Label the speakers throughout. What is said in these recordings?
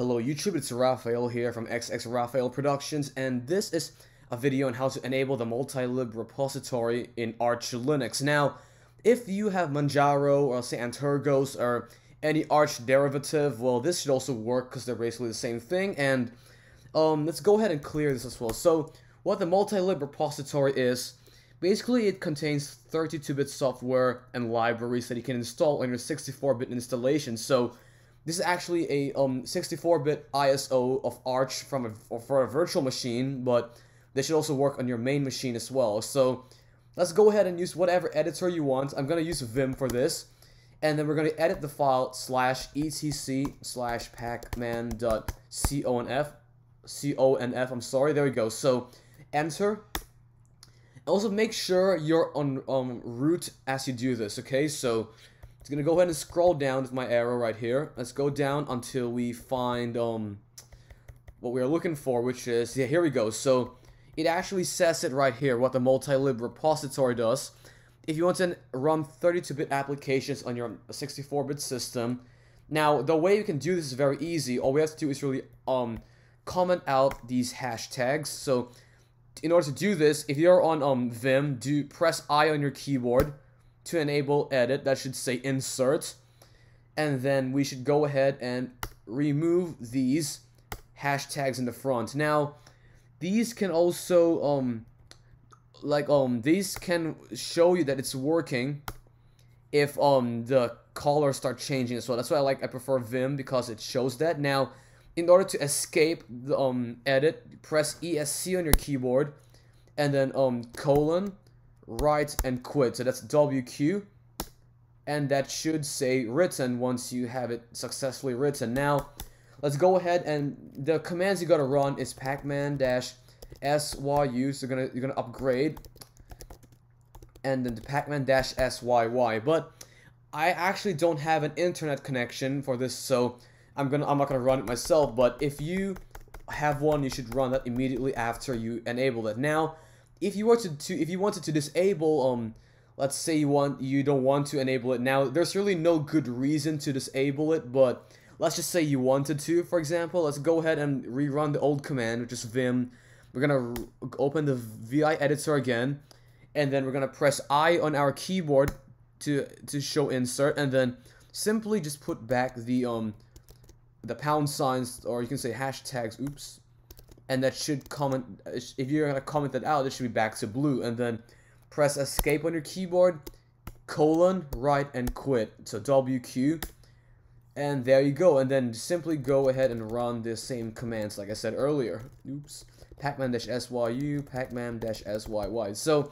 Speaker 1: Hello YouTube, it's Raphael here from XX Raphael Productions, and this is a video on how to enable the multilib repository in Arch Linux. Now, if you have Manjaro or say Antergos or any Arch derivative, well, this should also work because they're basically the same thing. And um, let's go ahead and clear this as well. So, what the multilib repository is, basically it contains 32-bit software and libraries that you can install on your 64-bit installation. So this is actually a 64-bit um, ISO of Arch from a, for a virtual machine, but they should also work on your main machine as well. So let's go ahead and use whatever editor you want. I'm going to use Vim for this. And then we're going to edit the file slash etc slash pacman.conf. CONF, am sorry. There we go. So enter. Also make sure you're on um, root as you do this, okay? So it's gonna go ahead and scroll down with my arrow right here. Let's go down until we find um what we are looking for, which is yeah, here we go. So it actually says it right here what the multi-lib repository does. If you want to run 32-bit applications on your 64-bit system, now the way you can do this is very easy. All we have to do is really um comment out these hashtags. So in order to do this, if you're on um Vim, do press I on your keyboard to enable edit that should say insert and then we should go ahead and remove these hashtags in the front now these can also um like um these can show you that it's working if um the colors start changing as well that's why I like I prefer Vim because it shows that now in order to escape the um edit press ESC on your keyboard and then um colon write and quit. So that's WQ. And that should say written once you have it successfully written. Now, let's go ahead and the commands you gotta run is pacman dash SYU. So you're gonna you're gonna upgrade. And then the pacman dash SYY. But I actually don't have an internet connection for this, so I'm gonna I'm not gonna run it myself. But if you have one, you should run that immediately after you enable it. Now if you were to, to if you wanted to disable um let's say you want you don't want to enable it now there's really no good reason to disable it but let's just say you wanted to for example let's go ahead and rerun the old command which is vim we're gonna open the vi editor again and then we're gonna press i on our keyboard to to show insert and then simply just put back the um the pound signs or you can say hashtags oops and that should comment, if you're gonna comment that out, it should be back to blue, and then press escape on your keyboard, colon, right, and quit, so WQ, and there you go, and then simply go ahead and run the same commands like I said earlier, oops, pacman-syu, pacman-syy, so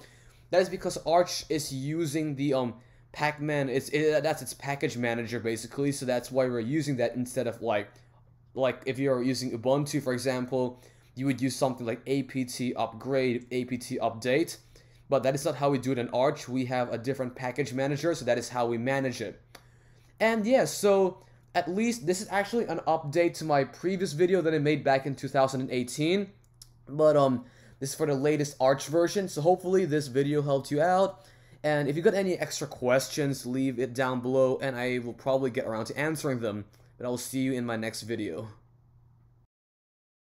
Speaker 1: that is because Arch is using the, um, Pacman. it's it, that's its package manager basically, so that's why we're using that instead of like, like if you're using Ubuntu for example, you would use something like apt upgrade, apt update, but that is not how we do it in Arch. We have a different package manager, so that is how we manage it. And yeah, so at least this is actually an update to my previous video that I made back in 2018, but um, this is for the latest Arch version, so hopefully this video helped you out. And if you got any extra questions, leave it down below and I will probably get around to answering them. And I will see you in my next video.